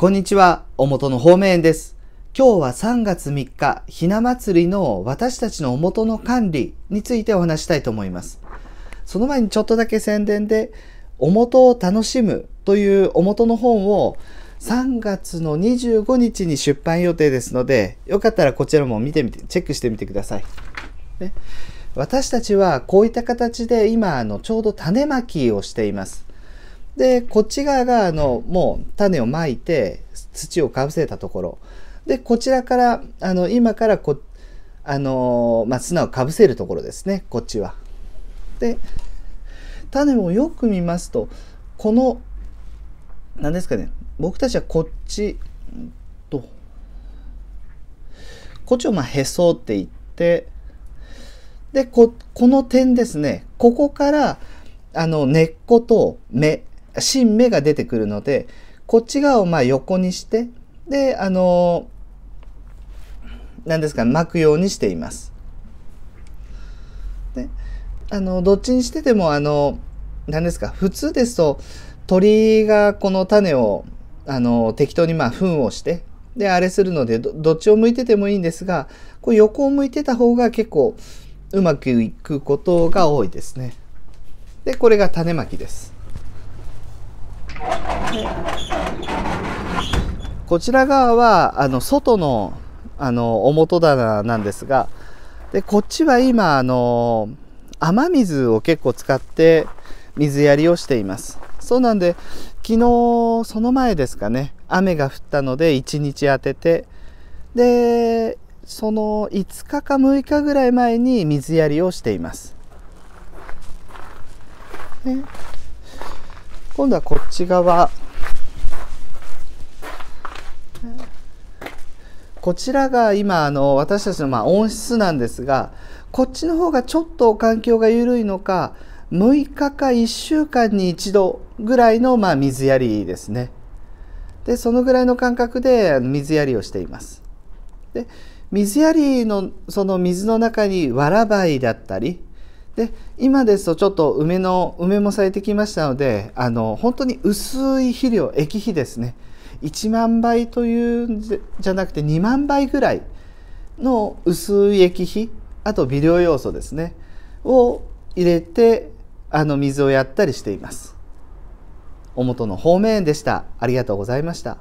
こんにちは、おもとの方面です。今日は3月3日、ひな祭りの私たちのおもとの管理についてお話したいと思います。その前にちょっとだけ宣伝で、おもとを楽しむというおもとの本を3月の25日に出版予定ですので、よかったらこちらも見てみて、チェックしてみてください。ね、私たちはこういった形で今あのちょうど種まきをしています。でこっち側があのもう種をまいて土をかぶせたところでこちらからあの今からこあのまあ、砂をかぶせるところですねこっちは。で種をよく見ますとこの何ですかね僕たちはこっちとこっちをまあへそって言ってでここの点ですねここからあの根っこと芽芯芽が出てくるのでこっち側をま横にしてであの何ですか巻くようにしています。であのどっちにしててもあの何ですか普通ですと鳥がこの種をあの適当にまあ糞をしてであれするのでどっちを向いててもいいんですがこう横を向いてた方が結構うまくいくことが多いですね。でこれが種まきです。こちら側はあの外のあの表棚なんですがでこっちは今あの雨水を結構使って水やりをしていますそうなんで昨日その前ですかね雨が降ったので1日当ててでその5日か6日ぐらい前に水やりをしています、ね、今度はこっち側こちらが今あの私たちのま温室なんですがこっちの方がちょっと環境が緩いのか6日か1週間に1度ぐらいのま水やりですね。でそのぐらいの間隔で水やりをしています。で水やりのその水の中にわらばいだったりで今ですとちょっと梅の梅も咲いてきましたのであの本当に薄い肥料液肥ですね1万倍というんじゃなくて2万倍ぐらいの薄い液肥あと微量要素ですねを入れてあの水をやったりしています。お元の方面でした。ありがとうございました。